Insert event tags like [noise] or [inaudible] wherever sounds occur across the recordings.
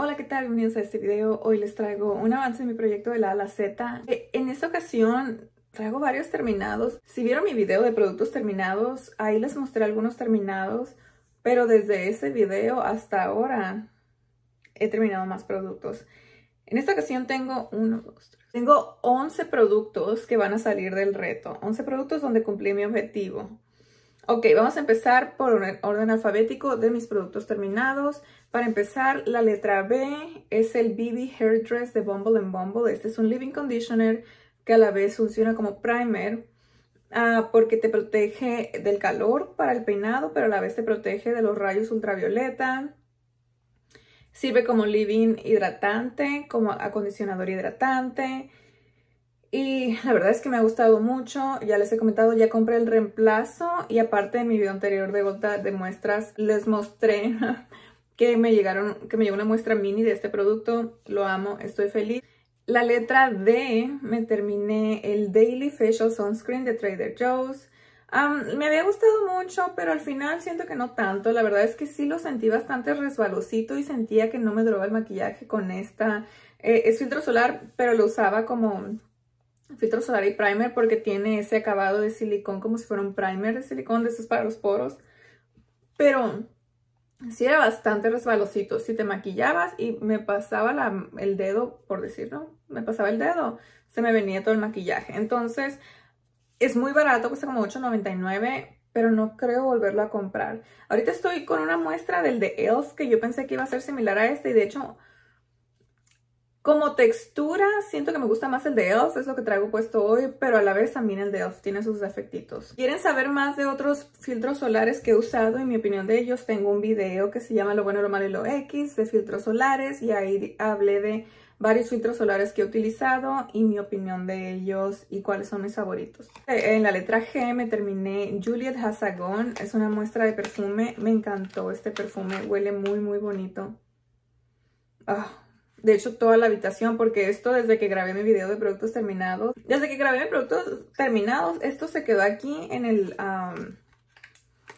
Hola, ¿qué tal? Bienvenidos a este video. Hoy les traigo un avance en mi proyecto de la ala Z. En esta ocasión traigo varios terminados. Si vieron mi video de productos terminados, ahí les mostré algunos terminados, pero desde ese video hasta ahora he terminado más productos. En esta ocasión tengo uno, dos, tres. Tengo 11 productos que van a salir del reto. 11 productos donde cumplí mi objetivo. Ok, vamos a empezar por orden, orden alfabético de mis productos terminados. Para empezar, la letra B es el BB Hairdress de Bumble and Bumble. Este es un living conditioner que a la vez funciona como primer ah, porque te protege del calor para el peinado, pero a la vez te protege de los rayos ultravioleta. Sirve como living hidratante, como acondicionador hidratante. Y la verdad es que me ha gustado mucho, ya les he comentado, ya compré el reemplazo y aparte de mi video anterior de gota de muestras les mostré [laughs] que me llegaron, que me llegó una muestra mini de este producto, lo amo, estoy feliz. La letra D me terminé el Daily Facial Sunscreen de Trader Joe's. me había gustado mucho, pero al final siento que no tanto. La verdad es que sí lo sentí bastante resbalosito y sentía que no me duraba el maquillaje con esta. Eh, es filtro solar, pero lo usaba como filtro solar y primer porque tiene ese acabado de silicón como si fuera un primer de silicón de estos para los poros. Pero sí era bastante resbalosito. Si te maquillabas y me pasaba el dedo, por decirlo, me pasaba el dedo, se me venía todo el maquillaje. Entonces, es muy barato, cuesta como $8.99, pero no creo volverlo a comprar. Ahorita estoy con una muestra del de ELF que yo pensé que iba a ser similar a este y de hecho como textura, siento que me gusta más el de ELF, es lo que traigo puesto hoy, pero a la vez también el de ELF tiene sus defectitos. ¿Quieren saber más de otros filtros solares que he usado y mi opinión de ellos? Tengo un video que se llama Lo bueno, lo malo y lo X de filtros solares y ahí hablé de varios filtros solares que he utilizado y mi opinión de ellos y cuáles son mis favoritos. Eh, en la letra G me terminé Juliet Hazagon, es una muestra de perfume, me encantó este perfume, huele muy muy bonito. Ah de hecho toda la habitación porque esto desde que grabé mi video de productos terminados, desde que grabé mis productos terminados, esto se quedó aquí en el...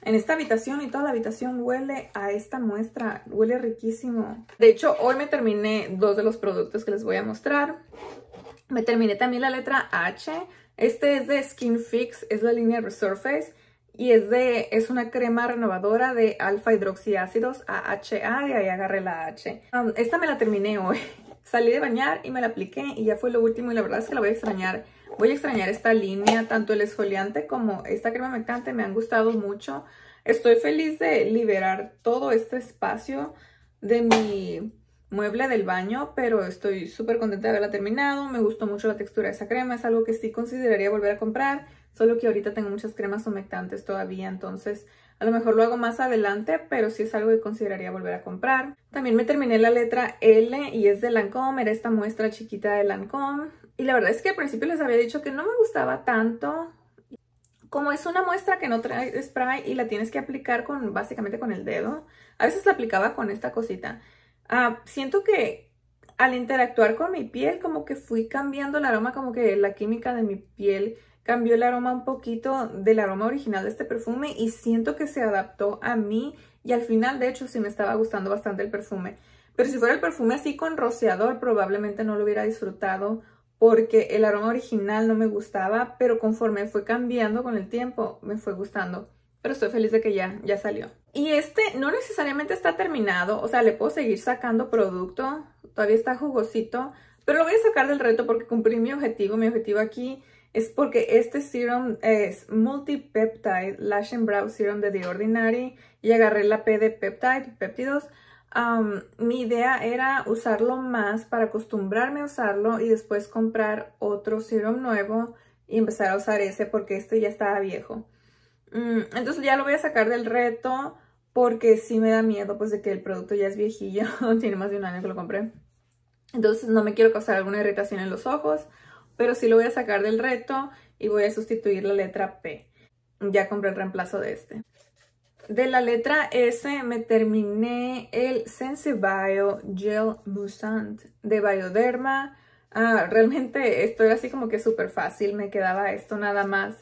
en esta habitación y toda la habitación huele a esta muestra, huele riquísimo. De hecho, hoy me terminé dos de los productos que les voy a mostrar. Me terminé también la letra H. Este es de Skin Fix, es la línea Resurface y es de es una crema renovadora de alfa hidroxiácidos AHA, de ahí agarré la H. Um, esta me la terminé hoy. [laughs] Salí de bañar y me la apliqué y ya fue lo último y la verdad es que la voy a extrañar. Voy a extrañar esta línea, tanto el exfoliante como esta crema encanta, me han gustado mucho. Estoy feliz de liberar todo este espacio de mi mueble del baño, pero estoy súper contenta de haberla terminado. Me gustó mucho la textura de esa crema, es algo que sí consideraría volver a comprar. Solo que ahorita tengo muchas cremas humectantes todavía, entonces a lo mejor lo hago más adelante, pero sí es algo que consideraría volver a comprar. También me terminé la letra L y es de Lancome, era esta muestra chiquita de Lancome. Y la verdad es que al principio les había dicho que no me gustaba tanto. Como es una muestra que no trae spray y la tienes que aplicar con básicamente con el dedo, a veces la aplicaba con esta cosita. Ah, siento que al interactuar con mi piel, como que fui cambiando el aroma, como que la química de mi piel cambió el aroma un poquito del aroma original de este perfume y siento que se adaptó a mí y al final de hecho sí me estaba gustando bastante el perfume. Pero si fuera el perfume así con rociador probablemente no lo hubiera disfrutado porque el aroma original no me gustaba, pero conforme fue cambiando con el tiempo me fue gustando. Pero estoy feliz de que ya, ya salió. Y este no necesariamente está terminado, o sea, le puedo seguir sacando producto, todavía está jugosito, pero lo voy a sacar del reto porque cumplí mi objetivo. Mi objetivo aquí es porque este serum es multipeptide lash and brow serum de The Ordinary y agarré la P de peptide, peptidos. mi idea era usarlo más para acostumbrarme a usarlo y después comprar otro serum nuevo y empezar a usar ese porque este ya estaba viejo. Mm, entonces ya lo voy a sacar del reto porque sí me da miedo pues de que el producto ya es viejillo, [laughs] tiene más de un año que lo compré. Entonces no me quiero causar alguna irritación en los ojos pero sí lo voy a sacar del reto y voy a sustituir la letra P. Ya compré el reemplazo de este. De la letra S me terminé el Sensibio Bio Gel Moussant de Bioderma. Ah, realmente estoy así como que súper fácil, me quedaba esto nada más.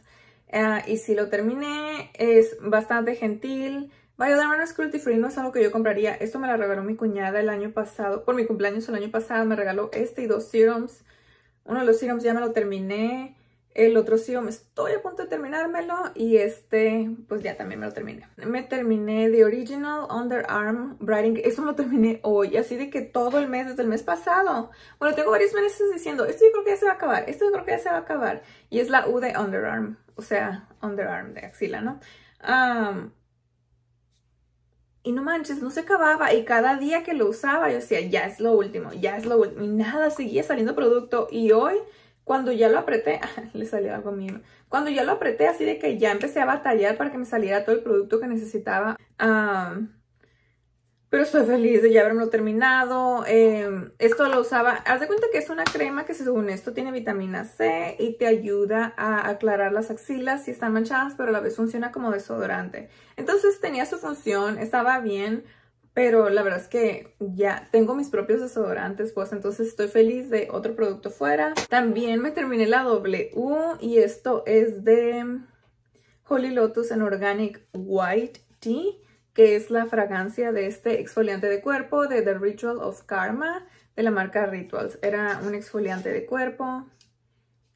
Ah, y si lo terminé, es bastante gentil. Bioderma no es cruelty free, no es algo que yo compraría. Esto me la regaló mi cuñada el año pasado, por mi cumpleaños el año pasado. Me regaló este y dos serums. Uno de los serums ya me lo terminé. El otro serum estoy a punto de terminármelo. Y este, pues ya también me lo terminé. Me terminé The Original Underarm Brightening. Eso me lo terminé hoy. Así de que todo el mes, desde el mes pasado. Bueno, tengo varios meses diciendo, esto yo creo que ya se va a acabar. Esto yo creo que ya se va a acabar. Y es la U de Underarm. O sea, Underarm de axila, ¿no? Um, y no manches, no se acababa. Y cada día que lo usaba, yo decía, ya es lo último, ya es lo último. Y nada, seguía saliendo producto. Y hoy, cuando ya lo apreté, [laughs] le salió algo mío. Cuando ya lo apreté, así de que ya empecé a batallar para que me saliera todo el producto que necesitaba. Pero estoy feliz de ya haberlo terminado. Em, esto lo usaba. Haz de cuenta que es una crema que según esto tiene vitamina C y te ayuda a aclarar las axilas si están manchadas, pero a la vez funciona como desodorante. Entonces tenía su función, estaba bien, pero la verdad es que ya tengo mis propios desodorantes, pues entonces estoy feliz de otro producto fuera. También me terminé la W y esto es de Holy Lotus en Organic White Tea es la fragancia de este exfoliante de cuerpo de The Ritual of Karma de la marca Rituals. Era un exfoliante de cuerpo.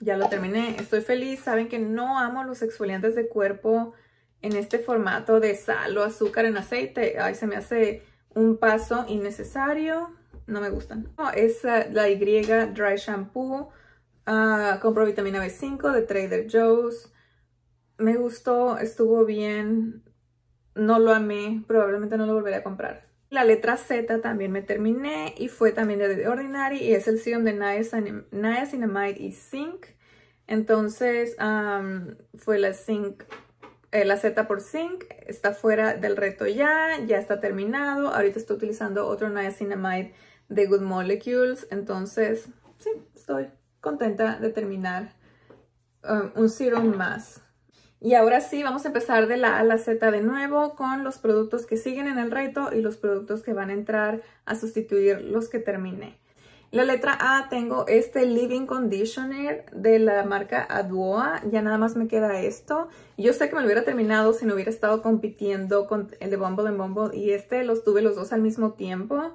Ya lo terminé. Estoy feliz. Saben que no amo los exfoliantes de cuerpo en este formato de sal o azúcar en aceite. ahí se me hace un paso innecesario. No me gustan. es eh, la Y Dry Shampoo. Ah, compro vitamina B5 de Trader Joe's. Me gustó, estuvo bien no lo amé, probablemente no lo volveré a comprar. La letra Z también me terminé y fue también de The Ordinary y es el serum de Niacinamide y Zinc. Entonces fue la Zinc, eh, la Z por Zinc, está fuera del reto ya, ya está terminado. Ahorita estoy utilizando otro Niacinamide de Good Molecules, entonces sí, estoy contenta de terminar um, un serum más. Y ahora sí, vamos a empezar de la A a la Z de nuevo con los productos que siguen en el reto y los productos que van a entrar a sustituir los que terminé. La letra A tengo este Living Conditioner de la marca Adwoa. Ya nada más me queda esto. Yo sé que me lo hubiera terminado si no hubiera estado compitiendo con el de Bumble and Bumble y este. Los tuve los dos al mismo tiempo.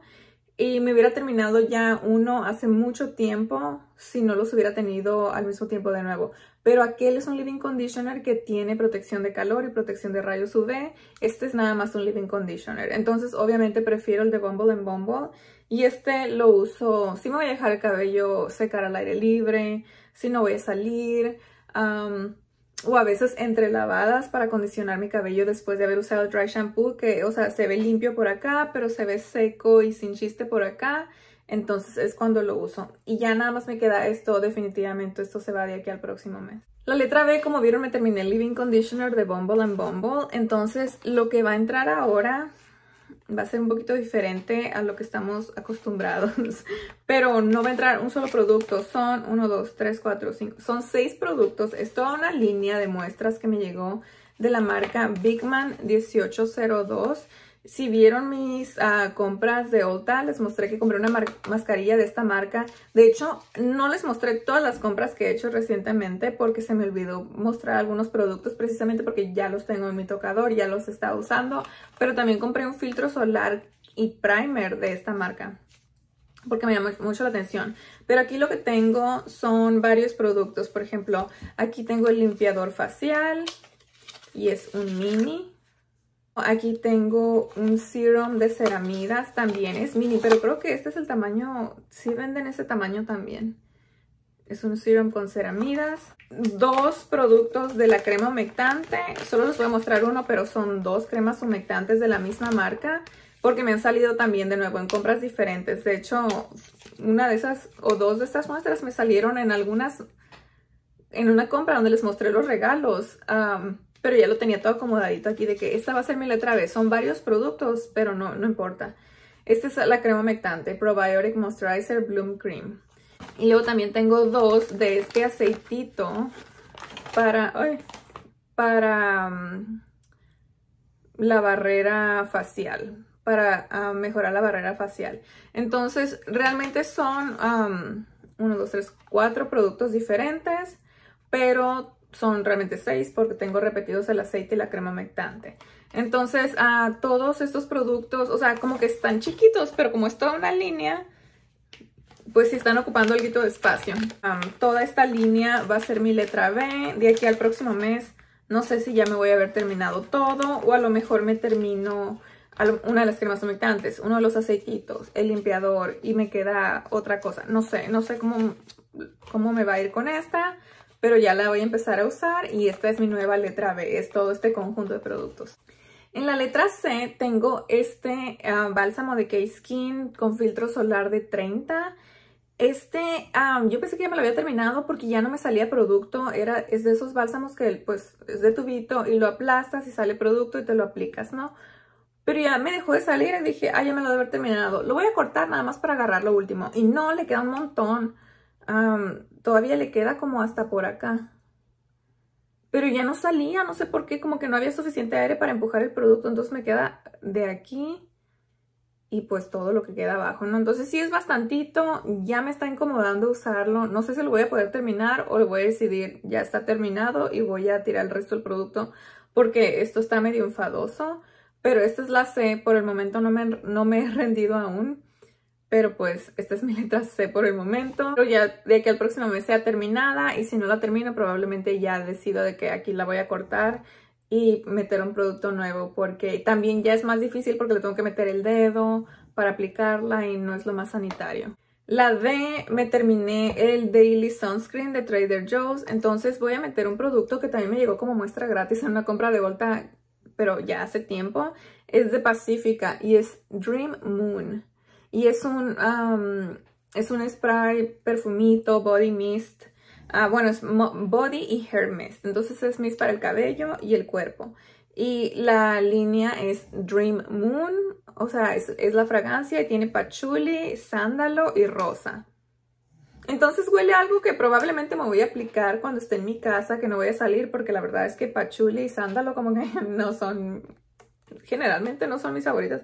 Y me hubiera terminado ya uno hace mucho tiempo si no los hubiera tenido al mismo tiempo de nuevo pero aquel es un living conditioner que tiene protección de calor y protección de rayos UV. Este es nada más un living conditioner. Entonces, obviamente prefiero el de Bumble and Bumble. Y este lo uso si me voy a dejar el cabello secar al aire libre, si no voy a salir, o a veces entre lavadas para condicionar mi cabello después de haber usado el dry shampoo, que, o sea, se ve limpio por acá, pero se ve seco y sin chiste por acá. Entonces es cuando lo uso. Y ya nada más me queda esto definitivamente. Esto se va de aquí al próximo mes. La letra B, como vieron, me terminé el Living Conditioner de Bumble and Bumble. Entonces lo que va a entrar ahora va a ser un poquito diferente a lo que estamos acostumbrados. [laughs] Pero no va a entrar un solo producto. Son 1, 2, 3, 4, 5. Son seis productos. Es toda una línea de muestras que me llegó de la marca Bigman 1802. Si vieron mis ah, compras de Ulta, les mostré que compré una mascarilla de esta marca. De hecho, no les mostré todas las compras que he hecho recientemente porque se me olvidó mostrar algunos productos precisamente porque ya los tengo en mi tocador, ya los estaba usando. Pero también compré un filtro solar y primer de esta marca porque me llamó mucho la atención. Pero aquí lo que tengo son varios productos. Por ejemplo, aquí tengo el limpiador facial y es un mini. Aquí tengo un serum de ceramidas, también es mini, pero creo que este es el tamaño, sí venden ese tamaño también. Es un serum con ceramidas. Dos productos de la crema humectante. Solo les voy a mostrar uno, pero son dos cremas humectantes de la misma marca. Porque me han salido también de nuevo en compras diferentes. De hecho, una de esas o dos de estas muestras me salieron en algunas... En una compra donde les mostré los regalos pero ya lo tenía todo acomodadito aquí de que esta va a ser mi letra B. Son varios productos, pero no, no importa. Esta es la crema mectante. Probiotic Moisturizer Bloom Cream. Y luego también tengo dos de este aceitito para, ay, para mm, la barrera facial, para ah, mejorar la barrera facial. Entonces, realmente son um, uno, dos, tres, cuatro productos diferentes, pero son realmente seis porque tengo repetidos el aceite y la crema humectante. Entonces, a todos estos productos, o sea, como que están chiquitos, pero como es toda una línea, pues sí están ocupando algo de espacio. toda esta línea va a ser mi letra B. De aquí al próximo mes, no sé si ya me voy a haber terminado todo o a lo mejor me termino una de las cremas humectantes, uno de los aceititos, el limpiador y me queda otra cosa. No sé, no sé cómo, cómo me va a ir con esta pero ya la voy a empezar a usar y esta es mi nueva letra B, es todo este conjunto de productos. En la letra C tengo este ah, bálsamo de K-Skin con filtro solar de 30. Este, ah, yo pensé que ya me lo había terminado porque ya no me salía producto. Era, es de esos bálsamos que pues es de tubito y lo aplastas y sale producto y te lo aplicas, ¿no? Pero ya me dejó de salir y dije, ah, ya me lo debo haber terminado. Lo voy a cortar nada más para agarrar lo último. Y no, le queda un montón todavía le queda como hasta por acá. Pero ya no salía, no sé por qué, como que no había suficiente aire para empujar el producto. Entonces me queda de aquí y pues todo lo que queda abajo, ¿no? Entonces sí es bastantito, ya me está incomodando usarlo. No sé si lo voy a poder terminar o lo voy a decidir ya está terminado y voy a tirar el resto del producto porque esto está medio enfadoso. Pero esta es la C, por el momento no me, no me he [laughs] rendido aún. Pero pues esta es mi [laughs] letra C por el momento. Pero ya de que el próximo mes sea terminada y si no la termino probablemente ya decido de que aquí la voy a cortar y meter un producto nuevo porque también ya es más difícil porque le tengo que meter el dedo para aplicarla y no es lo más sanitario. La D me terminé el Daily Sunscreen de Trader Joe's, entonces voy a meter un producto que también me llegó como muestra gratis en una compra de vuelta pero ya hace tiempo. Es de pacífica y es Dream Moon. Y es un, es un spray perfumito, body mist. Ah, bueno, es body y hair mist. Entonces es mist para el cabello y el cuerpo. Y la línea es Dream Moon. O sea, es, la fragancia y tiene pachuli, sándalo y rosa. Entonces huele algo que probablemente me voy a aplicar cuando esté en mi casa, que no voy a salir, porque la verdad es que pachuli y sándalo como que [laughs] no son, generalmente no son mis favoritas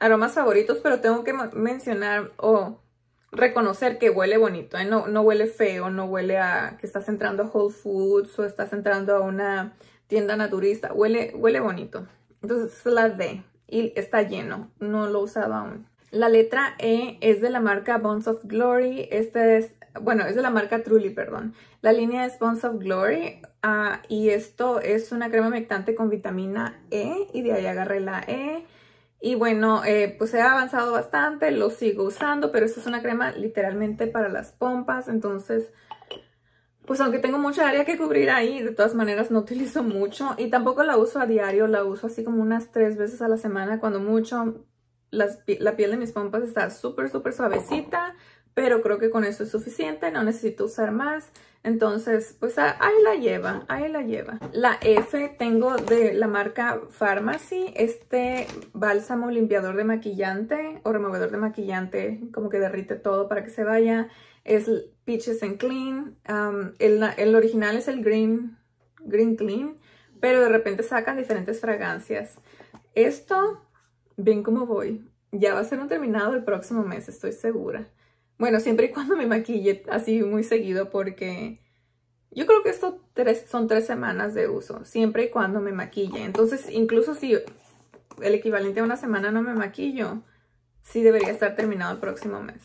aromas favoritos, pero tengo que mencionar o reconocer que huele bonito, ¿eh? no, no huele feo, no huele a que estás entrando a Whole Foods o estás entrando a una tienda naturista, huele, huele bonito. Entonces es la D y está lleno, no lo he usado aún. La letra E es de la marca Bones of Glory, esta es, bueno, es de la marca Truly, perdón. La línea es Bones of Glory ah, y esto es una crema mectante con vitamina E y de ahí agarré la E. Y bueno, eh, pues he avanzado bastante, lo sigo usando, pero esta es una crema literalmente para las pompas, entonces... Pues aunque tengo mucha área que cubrir ahí, de todas maneras no [laughs] utilizo mucho. Y tampoco la uso a diario, la uso así como unas tres veces a la semana, cuando mucho. la piel de mis pompas está súper, súper suavecita pero creo que con eso es suficiente, no necesito usar más. Entonces, pues ahí la lleva, ahí la lleva. La F tengo de la marca Pharmacy, este bálsamo limpiador de maquillante o removedor de maquillante, como que derrite todo para que se vaya. Es Peaches and Clean, um, el, original es el Green, Green Clean, pero de repente sacan diferentes fragancias. Esto, ven cómo voy, ya va a ser un terminado el próximo mes, estoy segura. Bueno, siempre y cuando me maquille así muy seguido porque yo creo que esto son tres semanas de uso, siempre y cuando me maquille. Entonces, incluso si el equivalente a una semana no me maquillo, sí debería estar terminado el próximo mes.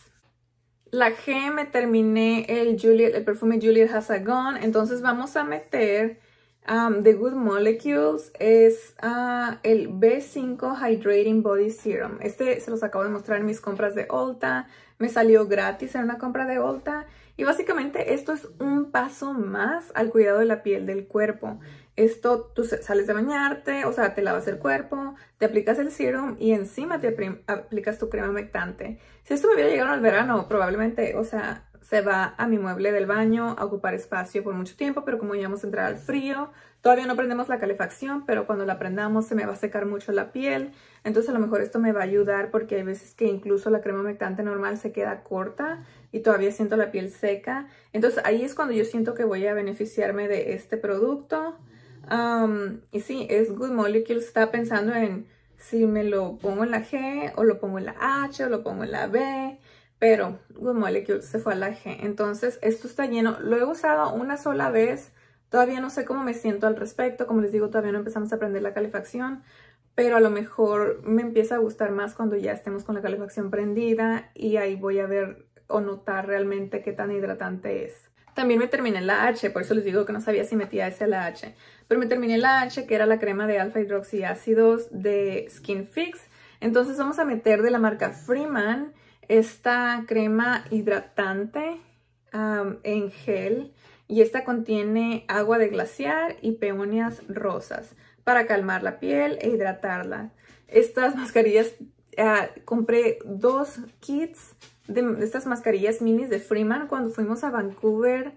La G me terminé el, Juliet, el perfume Juliet Hasagon, entonces vamos a meter um, the Good Molecules es uh, el B5 Hydrating Body Serum. Este se los acabo de mostrar en mis compras de Ulta me salió gratis en una compra de volta Y básicamente esto es un paso más al cuidado de la piel del cuerpo. Esto, tú sales de bañarte, o sea, te lavas el cuerpo, te aplicas el serum y encima te aplicas tu crema humectante. Si esto me hubiera llegado al verano, probablemente, o sea, se va a mi mueble del baño a ocupar espacio por mucho tiempo, pero como ya vamos a entrar al frío, todavía no prendemos la calefacción, pero cuando la prendamos se me va a secar mucho la piel. Entonces a lo mejor esto me va a ayudar porque hay veces que incluso la crema humectante normal se queda corta y todavía siento la piel seca. Entonces ahí es cuando yo siento que voy a beneficiarme de este producto. y sí, es Good Molecules. está pensando en si me lo pongo en la G o lo pongo en la H o lo pongo en la B pero Good Molecule se fue a la G. Entonces, esto está lleno. Lo he usado una sola vez. Todavía no sé cómo me siento al respecto. Como les digo, todavía no empezamos a aprender la calefacción. Pero a lo mejor me empieza a gustar más cuando ya estemos con la calefacción prendida. Y ahí voy a ver o notar realmente qué tan hidratante es. También me terminé la H, por eso les digo que no sabía si metía ese la H. Pero me terminé la H, que era la crema de alfa hidroxiácidos de Skin Fix. Entonces vamos a meter de la marca Freeman esta crema hidratante en gel y esta contiene agua de glaciar y peonias rosas para calmar la piel e hidratarla. Estas mascarillas, ah, compré dos kits de estas mascarillas minis de Freeman cuando fuimos a Vancouver,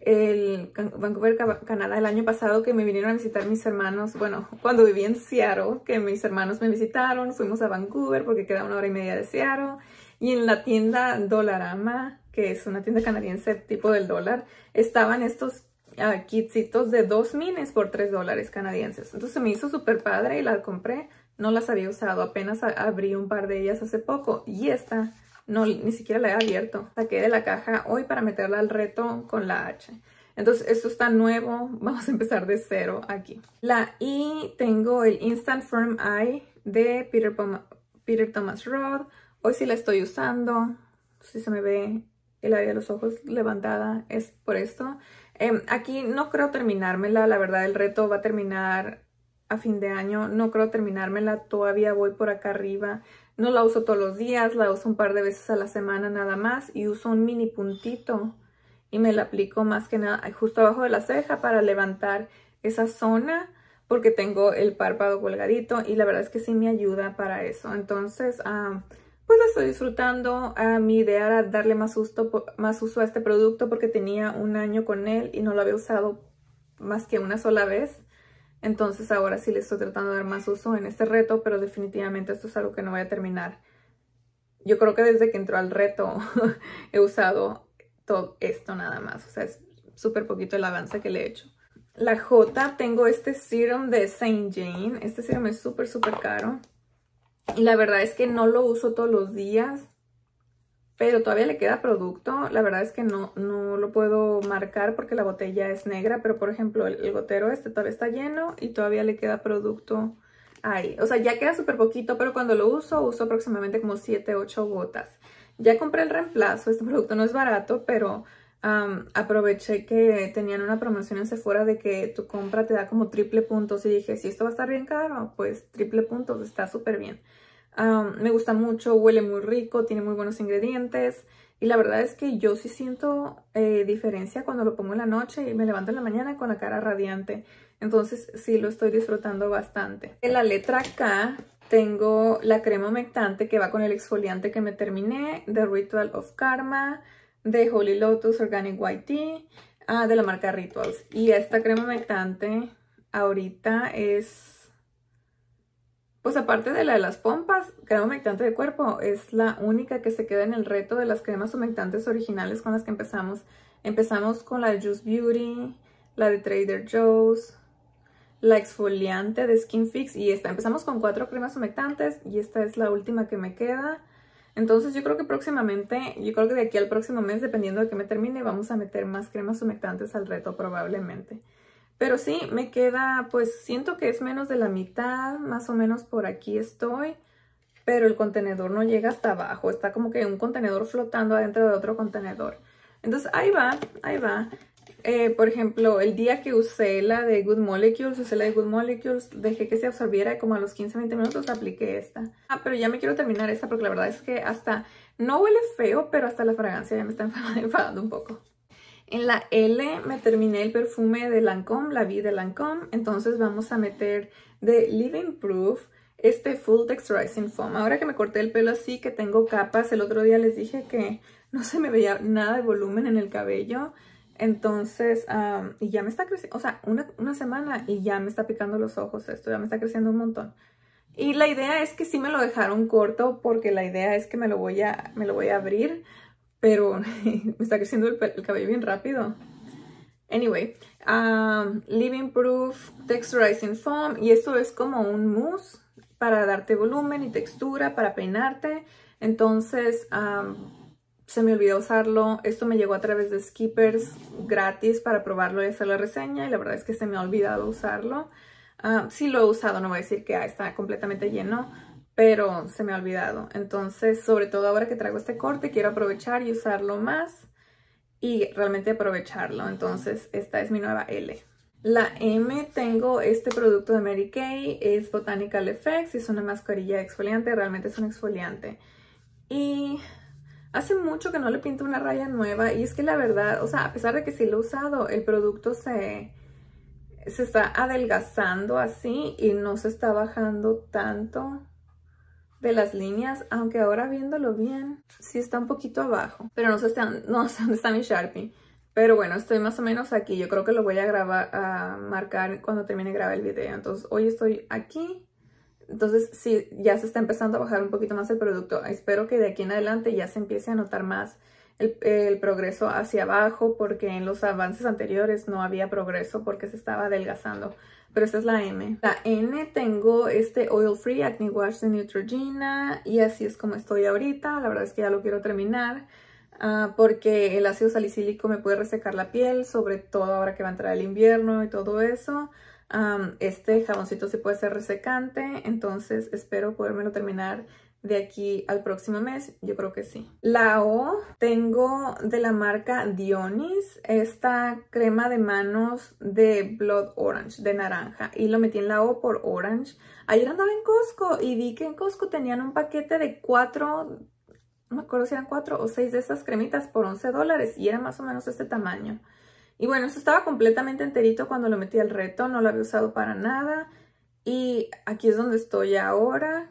el Vancouver, Canadá el año pasado que me vinieron a visitar mis hermanos, bueno, cuando viví en Seattle, que mis hermanos me visitaron, fuimos a Vancouver porque queda una hora y media de Seattle y en la tienda Dollarama, que es una tienda canadiense tipo del dólar, estaban estos ah, kitsitos de dos mines por tres dólares canadienses. Entonces me hizo súper padre y la compré. No las había usado, apenas abrí un par de ellas hace poco. Y esta no, ni siquiera la he abierto. Saqué de la caja hoy para meterla al reto con la H. Entonces, esto está nuevo. [laughs] Vamos a empezar de cero aquí. La I tengo el Instant Firm Eye de Peter, Peter Thomas Roth. Hoy sí la estoy usando. Si se me ve el área de los ojos levantada, es por esto. Em, aquí no creo terminármela. La verdad, el reto va a terminar a fin de año. No creo terminármela. Todavía voy por acá arriba. No la uso todos los días. La uso un par de veces a la semana nada más. Y uso un mini puntito. Y me la aplico más que nada justo abajo de la ceja para levantar esa zona porque tengo el párpado colgadito y la verdad es que sí me ayuda para eso. Entonces, ah, pues la estoy disfrutando. a ah, mi idea era darle más, uso, más uso a este producto porque tenía un año con él y no lo había usado más que una sola vez. Entonces ahora sí le estoy tratando de dar más uso en este reto, pero definitivamente esto es algo que no voy a terminar. Yo creo que desde que entró al reto [laughs] he usado todo esto nada más. O sea, es súper poquito el avance que le he hecho. La J, tengo este serum de Saint Jane. Este serum es súper, súper caro. La verdad es que no lo uso todos los días, pero todavía le queda producto. La verdad es que no, no lo puedo marcar porque la botella es negra, pero por ejemplo el, el gotero este todavía está lleno y todavía le queda producto ahí. O sea, ya queda súper poquito, pero cuando lo uso, uso aproximadamente como 7, 8 gotas. Ya compré el reemplazo, este [laughs] producto no es barato, pero aproveché que tenían una promoción en Sephora de que tu compra te da como triple puntos. Y dije, si esto va a estar bien caro, pues triple puntos, está súper bien. me gusta mucho, huele muy rico, tiene muy buenos ingredientes. Y la verdad es que yo sí siento eh, diferencia cuando lo pongo en la noche y me levanto en la mañana con la cara radiante. Entonces sí lo estoy disfrutando bastante. En la letra K tengo la crema humectante que va con el exfoliante que me terminé, The Ritual of Karma de Holy Lotus Organic White Tea ah, de la marca Rituals. Y esta crema humectante ahorita es, pues aparte de la de las pompas, crema humectante de cuerpo, es la única que se queda en el reto de las cremas humectantes originales con las que empezamos. Empezamos con la de Juice Beauty, la de Trader Joe's, la exfoliante de Skin Fix y esta. Empezamos con cuatro cremas humectantes y esta es la última que me queda. Entonces yo creo que próximamente, yo creo que de aquí al próximo mes, dependiendo de que me termine, vamos a meter más cremas humectantes al reto probablemente. Pero sí, me queda, pues siento que es menos de la mitad, más o menos por aquí estoy, pero el contenedor no llega hasta abajo, está como que un contenedor flotando adentro de otro contenedor. Entonces ahí va, ahí va. Eh, por ejemplo, el día que usé la de Good Molecules, usé la de Good Molecules, dejé que se absorbiera y como a los 15-20 minutos, apliqué esta. Ah, pero ya me quiero terminar esta porque la verdad es que hasta, no huele feo, pero hasta la fragancia ya me está [laughs] enfadando un poco. En la L me terminé el perfume de Lancôme, la vi de Lancôme, entonces vamos a meter de Living Proof este Full Texturizing Foam. Ahora que me corté el pelo así, que tengo capas, el otro día les dije que no se me veía nada de volumen en el cabello, entonces, y ya me está creciendo, o sea, una, semana y ya me está picando los ojos esto, ya me está creciendo un montón. Y la idea es que sí me lo dejaron corto porque la idea es que me lo voy a, me lo voy a abrir, pero [laughs] me está creciendo el, cabello bien rápido. Anyway, Living Proof Texturizing Foam y esto es como un mousse para darte volumen y textura, para peinarte. Entonces, se me olvidó usarlo. Esto me llegó a través de Skippers gratis para probarlo y hacer la reseña. Y la verdad es que se me ha olvidado usarlo. Ah, sí lo he usado, no voy a decir que ah, está completamente lleno, pero se me ha olvidado. Entonces, sobre todo ahora que traigo este corte, quiero aprovechar y usarlo más y realmente aprovecharlo. Entonces, esta es mi nueva L. La M tengo este producto de Mary Kay, es Botanical Effects, es una mascarilla exfoliante, realmente es un exfoliante. Y Hace mucho que no le pinto una raya nueva y es que la verdad, o sea, a pesar de que sí lo he usado, el producto se, se está adelgazando así y no se está bajando tanto de las líneas, aunque ahora viéndolo bien, sí está un poquito abajo, pero no sé, dónde está mi Sharpie. Pero bueno, estoy más o menos aquí. Yo creo que lo voy a grabar, a marcar cuando termine de grabar el video. Entonces, hoy estoy aquí entonces sí, ya se está empezando a bajar un poquito más el producto. Espero que de aquí en adelante ya se empiece a notar más el, progreso hacia abajo porque en los avances anteriores no había progreso porque se estaba adelgazando. Pero esta es la M. La N tengo este Oil Free Acne Wash de Neutrogena y así es como estoy ahorita. La verdad es que ya lo quiero terminar. Ah, porque el ácido salicílico me puede resecar la piel, sobre todo ahora que va a entrar el invierno y todo eso este jaboncito sí puede ser resecante, entonces espero podérmelo terminar de aquí al próximo mes, yo creo que sí. La O tengo de la marca Dionys, esta crema de manos de Blood Orange, de naranja, y lo metí en la O por Orange. Ayer andaba en Costco y vi que en Costco tenían un paquete de cuatro, no me acuerdo si eran cuatro o seis de estas cremitas por 11 dólares, y era más o menos este tamaño. Y bueno, esto estaba completamente enterito cuando lo metí al reto, no lo había usado para nada. Y aquí es donde estoy ahora.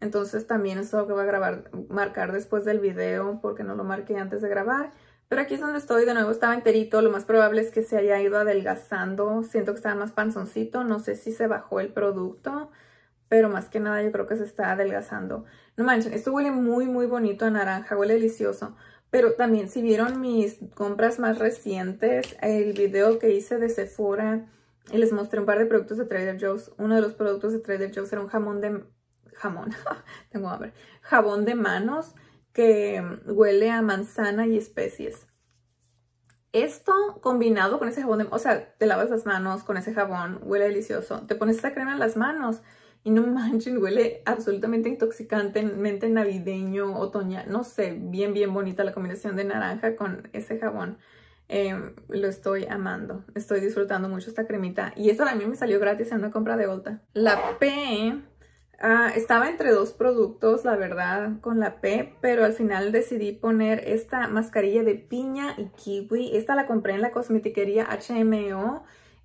Entonces también es lo que voy a grabar, marcar después del video porque no lo marqué antes de grabar. Pero aquí es donde estoy, de nuevo estaba enterito, lo más probable es que se haya ido adelgazando, siento que estaba más panzoncito, no sé si se bajó el producto, pero más que nada yo creo que se está adelgazando. No manches, esto huele muy muy bonito a naranja, huele delicioso. Pero también si vieron mis compras más recientes, el video que hice de Sephora y les mostré un par de productos de Trader Joe's. Uno de los productos de Trader Joe's era un jamón de... jamón, [laughs] tengo hambre. Jabón de manos que mm, huele a manzana y especies. Esto combinado con ese jabón de... O sea, te lavas las manos con ese jabón, huele delicioso. Te pones esta crema en las manos y no manchen, huele absolutamente intoxicantemente navideño, otoña, no sé, bien, bien bonita la combinación de naranja con ese jabón. Em, lo estoy amando, estoy disfrutando mucho esta cremita. Y esta también me salió gratis en una compra de volta La P ah, estaba entre dos productos, la verdad, con la P, pero al final decidí poner esta mascarilla de piña y kiwi. Esta la compré en la cosmetiquería HMO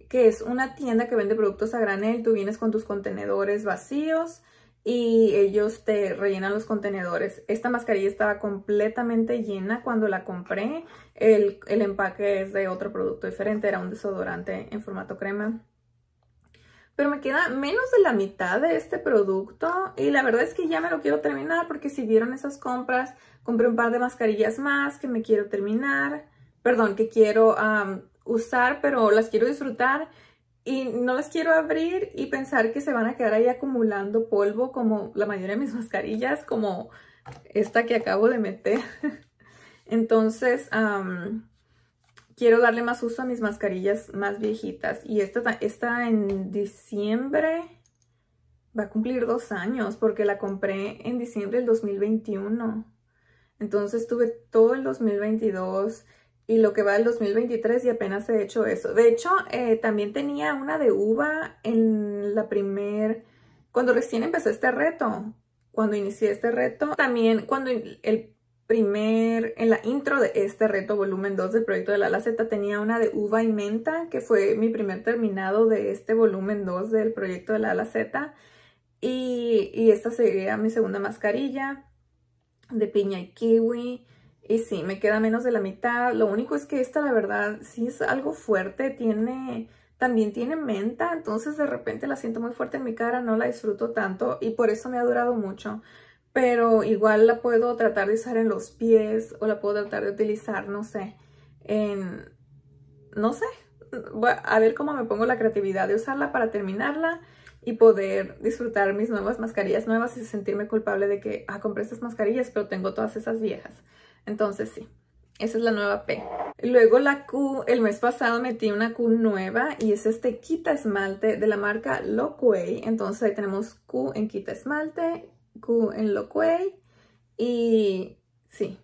que es una tienda que vende productos a granel. Tú vienes con tus contenedores vacíos y ellos te rellenan los contenedores. Esta mascarilla estaba completamente llena cuando la compré. El, empaque es de otro producto diferente, era un desodorante en formato crema pero me queda menos de la mitad de este producto y la verdad es que ya me lo quiero terminar porque si vieron esas compras, compré un par de mascarillas más que me quiero terminar, perdón, que quiero usar, pero las quiero disfrutar y no las quiero abrir y pensar que se van a quedar ahí acumulando polvo como la mayoría de mis [laughs] mascarillas, como esta que acabo de meter. [laughs] Entonces, quiero darle más uso a mis mascarillas más viejitas. Y esta, esta en diciembre va a cumplir dos años porque la compré en diciembre del 2021. Entonces, tuve todo el 2022 y lo que va al 2023 y apenas he hecho eso. De hecho, eh, también tenía una de uva en la primer, cuando recién empezó este reto, cuando inicié este reto, también cuando el primer, en la intro de este reto volumen 2 del proyecto de la Z. tenía una de uva y menta, que fue mi primer terminado de este volumen 2 del proyecto de la Laceta. Y, y esta sería mi segunda mascarilla de piña y kiwi y sí, me queda menos de la mitad. Lo único es que esta, la verdad, sí es algo fuerte. Tiene, también tiene menta, entonces de repente la siento muy fuerte en mi cara. No la disfruto tanto y por eso me ha durado mucho. Pero igual la puedo tratar de usar en los pies o la puedo tratar de utilizar, no sé, en... No sé, a ver cómo me pongo la creatividad de usarla para terminarla y poder disfrutar mis nuevas mascarillas nuevas y sentirme culpable de que, ah, compré estas mascarillas, pero tengo todas esas viejas. Entonces sí, esa es la nueva P. Luego la Q, el mes pasado metí una Q nueva y es este Quita Esmalte de la marca Loquay. Entonces ahí tenemos Q en Quita Esmalte, Q en Loquay y sí.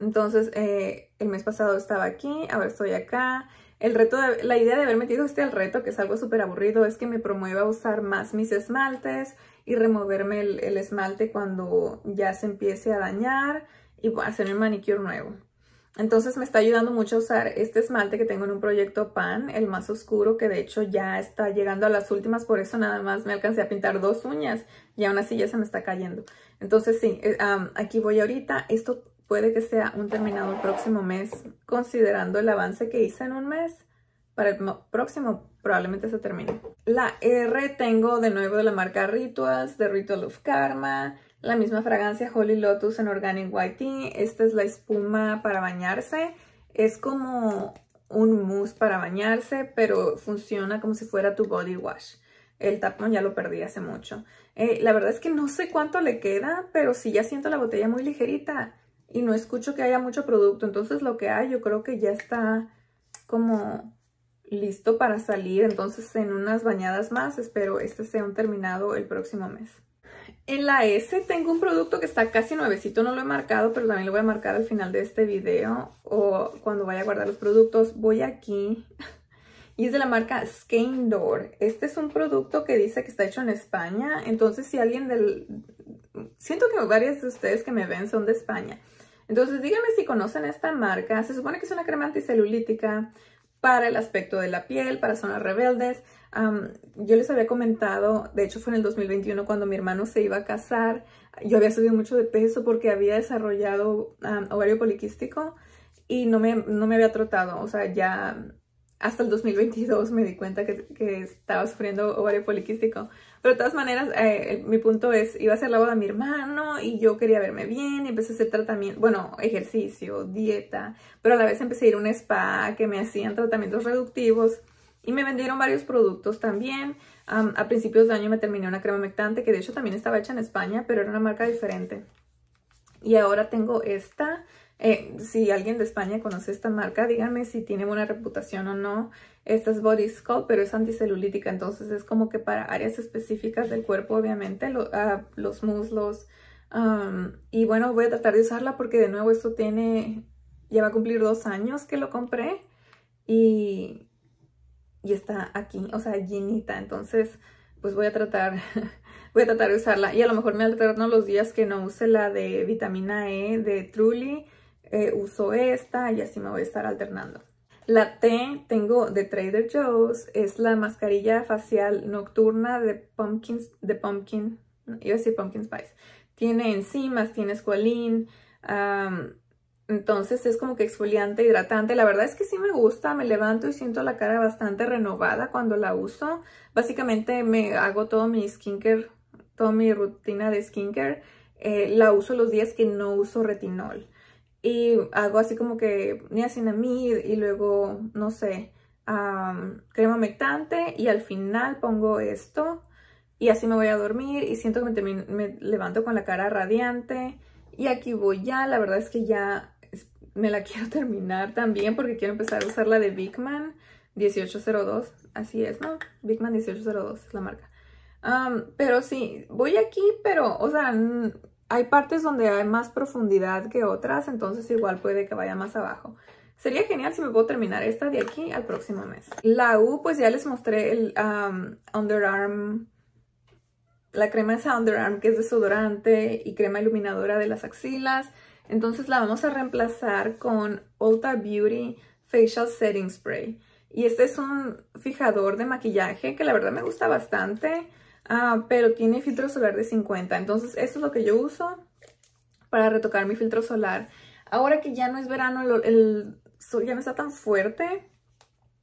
Entonces eh, el mes pasado estaba aquí, ahora estoy acá. El reto, la idea de haber metido este al reto, que es algo súper aburrido, es que me promueva a usar más mis esmaltes y removerme el esmalte cuando ya se empiece a dañar y voy a hacer mi manicure nuevo. Entonces me está ayudando mucho a usar este esmalte que tengo en un proyecto pan, el más oscuro, que de hecho ya está llegando a las últimas, por eso nada más me alcancé a pintar dos uñas y aún así ya se me está cayendo. Entonces sí, eh, aquí voy ahorita. Esto puede que sea un terminado el próximo mes, considerando el avance que hice en un mes. Para el próximo probablemente se termine. La R tengo de nuevo de la marca Rituals, de Ritual of Karma la misma fragancia Holy Lotus en Organic White Tea, Esta es la espuma para bañarse. Es como un mousse para bañarse, pero funciona como si fuera tu body wash. El tapón ya lo perdí hace mucho. Eh, la verdad es que no sé cuánto le queda, pero sí ya siento la botella muy ligerita y no escucho que haya mucho producto. Entonces lo que hay yo creo que ya está como listo para salir. Entonces en unas bañadas más espero este sea un terminado el próximo mes en la S tengo un producto que está casi nuevecito, no lo he marcado, pero también lo voy a marcar al final de este video o cuando vaya a guardar los productos. Voy aquí [laughs] y es de la marca skin Door. Este es un producto que dice que está hecho en España, entonces si alguien del... Siento que varias de ustedes que me ven son de España. Entonces díganme si conocen esta marca. Se supone que es una crema anticelulítica para el aspecto de la piel, para zonas rebeldes yo les había comentado, de hecho fue en el 2021 cuando mi hermano se iba a casar, yo había subido mucho de peso porque había desarrollado ovario poliquístico y no me, no me había tratado, o sea, ya hasta el 2022 me di cuenta que, estaba sufriendo ovario poliquístico. Pero de todas maneras, eh, mi punto es, iba a ser la boda de mi hermano y yo quería verme bien, empecé a hacer tratamiento, bueno, ejercicio, dieta, pero a la vez empecé a ir a un spa que me hacían tratamientos reductivos y me vendieron varios productos también. a principios de año me terminé una crema humectante que de hecho también estaba hecha en España, pero era una marca diferente. Y ahora tengo esta. Eh, si alguien de España conoce esta marca, díganme si tiene buena reputación o no. Esta es Body Sculpt, pero es anticelulítica, entonces es como que para áreas específicas del cuerpo, obviamente, ah, los muslos. y bueno, voy a tratar de usarla porque de nuevo esto tiene, ya va a cumplir dos años que lo compré. Y y está aquí, o sea, llenita. Entonces, pues voy a tratar, [laughs] voy a tratar de usarla. Y a lo mejor me alterno los días que no use la de vitamina E de Truly. Eh, uso esta y así me voy a estar alternando. La T tengo de Trader Joe's, es la mascarilla facial nocturna de, pumpkins, de pumpkin, iba a decir pumpkin spice. Tiene enzimas, tiene escualín, entonces es como que exfoliante, hidratante. La verdad es que sí me gusta, me levanto y siento la cara bastante renovada cuando la uso. Básicamente me hago todo mi skincare, toda mi rutina de skincare. Eh, la uso los días que no uso retinol. Y hago así como que niacinamide y luego, no sé, crema humectante y al final pongo esto y así me voy a dormir y siento que me, levanto con la cara radiante. Y aquí voy ya, la verdad es que ya me la [laughs] quiero terminar también porque quiero empezar a usar la de Bigman 1802. Así es, ¿no? Bigman 1802 es la marca. Um, pero sí, voy aquí, pero, o sea, hay partes donde hay más profundidad que otras, entonces igual puede que vaya más abajo. Sería genial si me puedo terminar esta de aquí al próximo mes. La U, pues ya les mostré el um, Underarm, la crema esa Underarm que es desodorante y crema iluminadora de las axilas. Entonces la vamos a reemplazar con Ulta Beauty Facial Setting Spray. Y este es un fijador de maquillaje que la verdad me gusta bastante, ah, pero tiene filtro solar de 50. Entonces eso es lo que yo uso para retocar mi filtro solar. Ahora que ya no es verano, el sol ya no está tan fuerte,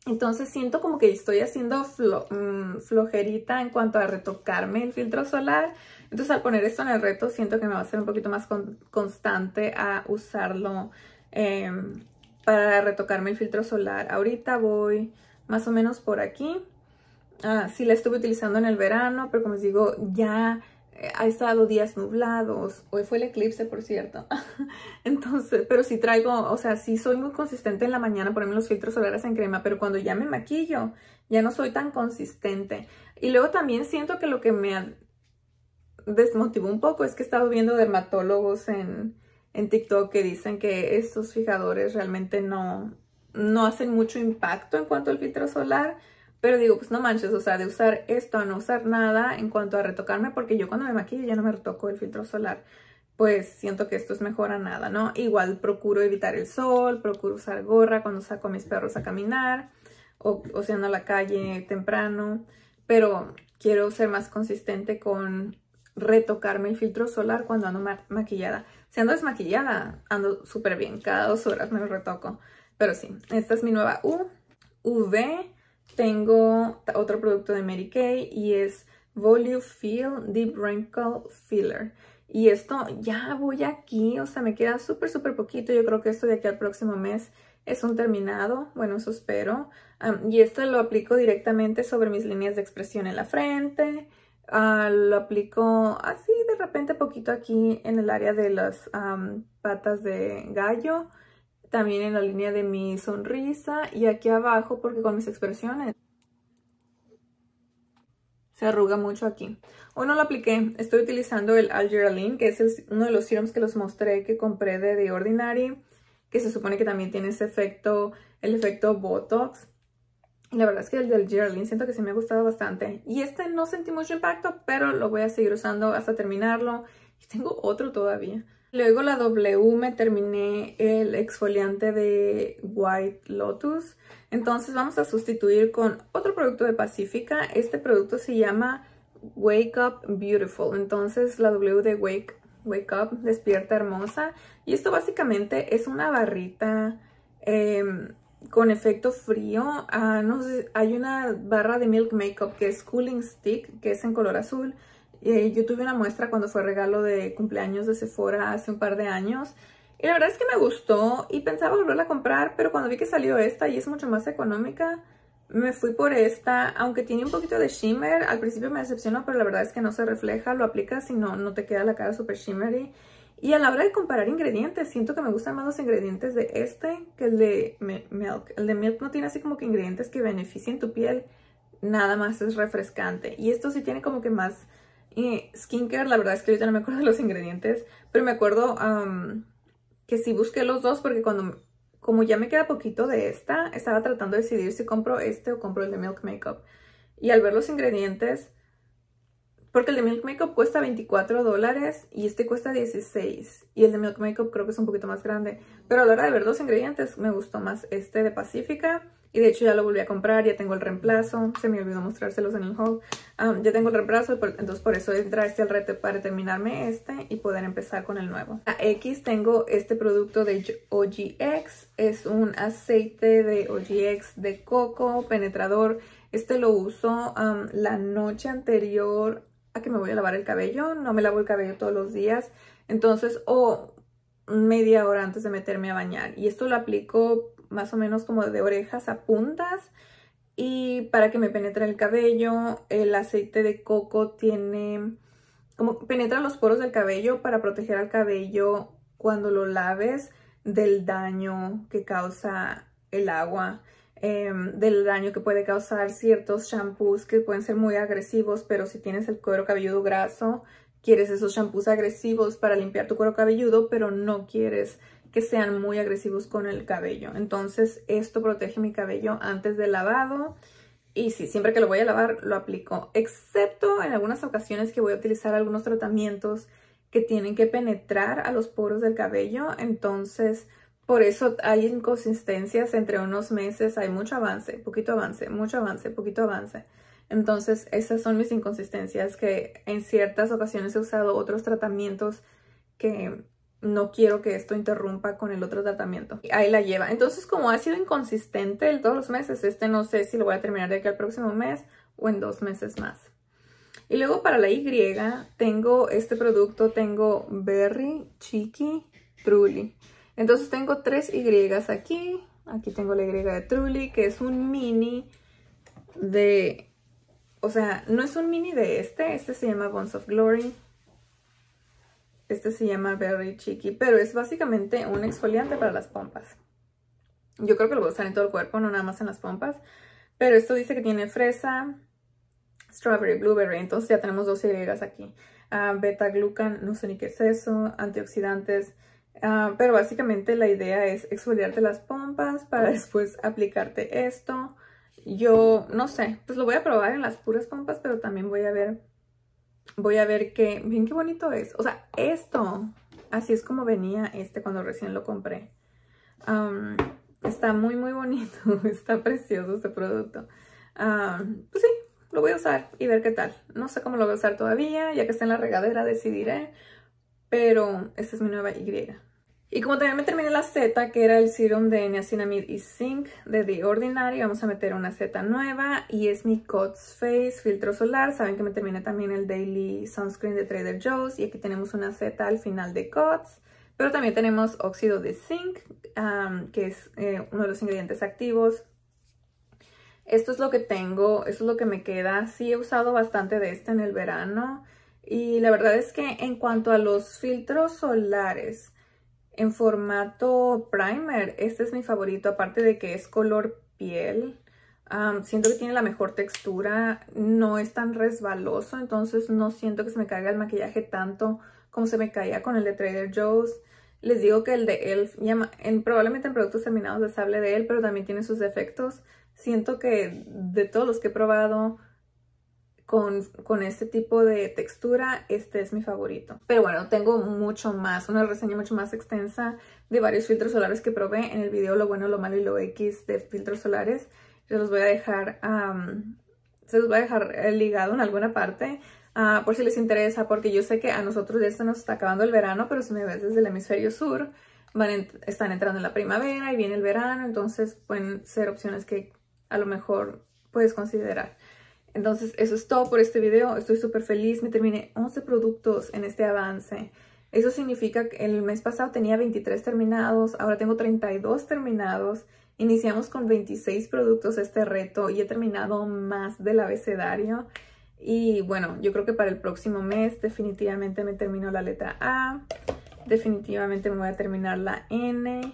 entonces siento como que estoy haciendo mm, flojerita en cuanto a retocarme el filtro solar. Entonces al poner esto en el reto siento que me va a ser un poquito más constante a usarlo em, para retocarme el filtro solar. Ahorita voy más o menos por aquí. Ah, sí la estuve utilizando en el verano, pero como les digo, ya ha estado días nublados. Hoy fue el eclipse, por cierto. [laughs] Entonces, pero si traigo, o sea, si soy muy consistente en la mañana, ponerme los filtros solares en crema, pero cuando ya me maquillo, ya no soy tan consistente. Y luego también siento que lo que me desmotivó un poco es que he estado viendo dermatólogos en, en TikTok que dicen que estos fijadores realmente no, no hacen mucho impacto en cuanto al filtro solar pero digo, pues no manches, o sea, de usar esto a no usar nada en cuanto a retocarme, porque yo cuando me maquillo ya no me retoco el filtro solar, pues siento que esto es mejor a nada, ¿no? Igual procuro evitar el sol, procuro usar gorra cuando saco a mis perros a caminar, o, o sea, a la calle temprano, pero quiero ser más consistente con retocarme el filtro solar cuando ando maquillada. Si ando desmaquillada, ando súper bien, cada dos horas me lo retoco. Pero sí, esta es mi nueva U, V, tengo otro producto de Mary Kay y es Volume Fill Deep Wrinkle Filler. Y esto ya voy aquí, o sea, me queda súper, súper poquito. Yo creo que esto de aquí al próximo mes es un terminado, bueno, eso espero. y esto lo aplico directamente sobre mis líneas de expresión en la frente. Ah, lo aplico así de repente poquito aquí en el área de las patas de gallo también en la línea de mi sonrisa y aquí abajo porque con mis expresiones se arruga mucho aquí. Hoy no lo apliqué, estoy utilizando el Algeraline, que es uno de los serums que los mostré que compré de The Ordinary, que se supone que también tiene ese efecto, el efecto Botox. la verdad es que el del Geraldine siento que se me ha gustado bastante. Y este no sentí mucho impacto, pero lo voy a seguir usando hasta terminarlo. Y tengo otro todavía. Luego la W me terminé el exfoliante de White Lotus. Entonces vamos a sustituir con otro producto de Pacifica. Este producto se llama Wake Up Beautiful. Entonces la W de Wake, Wake Up, despierta hermosa. Y esto básicamente es una barrita... Em, con efecto frío. Ah, no hay una barra de Milk Makeup que es Cooling Stick, que es en color azul. Eh, yo tuve una muestra cuando fue regalo de cumpleaños de Sephora hace un par de años. Y la verdad es que me gustó y pensaba volverla a comprar, pero cuando vi que salió esta y es mucho más económica, me fui por esta. Aunque tiene un poquito de shimmer, al principio me decepcionó, pero la verdad es que no se refleja. Lo aplicas y no, no te queda la cara super shimmery. Y a la hora de comparar ingredientes, siento que me gustan más los ingredientes de este que el de Milk. El de Milk no tiene así como que ingredientes que beneficien tu piel, nada más es refrescante. Y esto sí tiene como que más y skincare, la verdad es que ya no me acuerdo de [laughs] los ingredientes, pero me acuerdo que sí busqué los dos porque cuando, como ya me queda poquito de esta, estaba tratando de decidir si compro este o compro el de Milk Makeup. Y al ver los ingredientes, porque el de Milk Makeup cuesta 24 dólares y este cuesta 16. Y el de Milk Makeup creo que es un poquito más grande. Pero a la hora de ver los ingredientes me gustó más este de Pacifica. Y de hecho ya lo volví a comprar, ya tengo el reemplazo. Se me olvidó mostrárselos en el haul. Ah, ya tengo el reemplazo, entonces por eso entra este al reto para terminarme este y poder empezar con el nuevo. A X tengo este producto de OGX. Es un aceite de OGX de coco penetrador. Este lo uso la noche anterior a que me voy a lavar el cabello. No me lavo el cabello todos los días. Entonces, o media hora antes de meterme a bañar. Y esto lo aplico más o menos como de orejas a puntas y para que me penetre el cabello. El aceite de coco tiene como penetra los poros del cabello para proteger al cabello cuando lo laves del daño que causa el agua, em, del daño que puede causar ciertos shampoos que pueden ser muy agresivos, pero si tienes el cuero cabelludo graso, quieres esos shampoos agresivos para limpiar tu cuero cabelludo, pero no quieres que sean muy agresivos con el cabello. Entonces esto protege mi cabello antes del lavado. Y si siempre que lo voy a lavar lo aplico, excepto en algunas ocasiones que voy a utilizar algunos tratamientos que tienen que penetrar a los poros del cabello. Entonces, por eso hay inconsistencias entre unos meses, hay mucho avance, poquito avance, mucho avance, poquito avance. Entonces, esas son mis inconsistencias que en ciertas ocasiones he usado otros tratamientos que no quiero que esto interrumpa con el otro tratamiento. Y ahí la lleva. Entonces, como ha sido inconsistente el todos los meses, este no sé si lo voy a terminar de aquí al próximo mes o en dos meses más. Y luego para la Y, tengo este producto, tengo Berry, Chiqui, Truly. Entonces tengo tres Y aquí. Aquí tengo la Y de Truly, que es un mini de... O sea, no es un mini de este. Este se llama Bones of Glory. Este se llama Berry Chicky, pero es básicamente un exfoliante para las pompas. Yo creo que lo voy a usar en todo el cuerpo, no nada más en las pompas. Pero esto dice que tiene fresa, strawberry, blueberry. Entonces ya tenemos dos Y aquí. Ah, Beta-glucan, no sé ni qué es eso, antioxidantes. Ah, pero básicamente la idea es exfoliarte las pompas para después aplicarte esto. Yo no sé, pues lo voy a probar en las puras pompas, pero también voy a ver voy a ver qué, bien qué bonito es. O sea, esto, así es como venía este cuando recién lo compré. está muy, muy bonito. [laughs] está precioso este producto. pues sí, lo voy a usar y ver qué tal. No sé cómo lo voy a usar todavía. Ya que está en la regadera decidiré. Pero esta es mi nueva Y. Y como también me terminé la Z, que era el serum de niacinamide y zinc de The Ordinary, vamos a meter una Z nueva y es mi Cots Face filtro solar. Saben que me terminé también el Daily Sunscreen de Trader Joe's y aquí tenemos una Z al final de Cots. Pero también tenemos óxido de zinc, que es eh, uno de los ingredientes activos. Esto es lo que tengo, esto es lo que me queda. Sí he usado bastante de este en el verano. Y la verdad es que en cuanto a los filtros solares, en formato primer. Este es mi favorito, aparte de que es color piel. siento que tiene la mejor textura, no es tan resbaloso, entonces no siento que se me caiga el maquillaje tanto como se me caía con el de Trader Joe's. Les digo que el de ELF, probablemente en productos terminados les hable de él, pero también tiene sus defectos. Siento que de todos los que he probado, con, este tipo de textura, este es mi favorito. Pero bueno, tengo mucho más, una reseña mucho más extensa de varios filtros solares que probé en el video Lo bueno, lo malo y lo X de filtros solares. Yo los voy a dejar, se los voy a dejar eh, ligado en alguna parte. Ah, por si les interesa, porque yo sé que a nosotros ya se nos está acabando el verano, pero si me ves desde el hemisferio sur, están entrando en la primavera y viene el verano, entonces pueden ser opciones que a lo mejor puedes considerar. Entonces, eso es todo por este video. Estoy súper feliz. Me terminé 11 productos en este avance. Eso significa que el mes pasado tenía 23 terminados, ahora tengo 32 terminados. Iniciamos con 26 productos este reto y he terminado más del abecedario. Y bueno, yo creo que para el próximo mes definitivamente me termino la letra A, definitivamente me voy a terminar la N,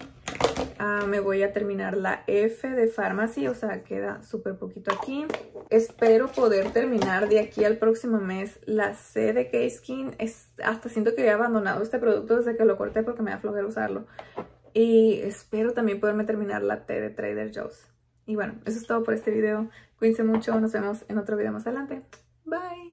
Ah, me voy a terminar la F de Pharmacy, o sea, queda súper poquito aquí. Espero poder terminar de aquí al próximo mes la C de K-Skin. Hasta siento que he abandonado este producto desde que lo corté porque me da flojera usarlo. Y espero también poderme terminar la T de Trader Joe's. Y bueno, eso es todo por este video. Cuídense mucho, nos vemos en otro video más adelante. Bye.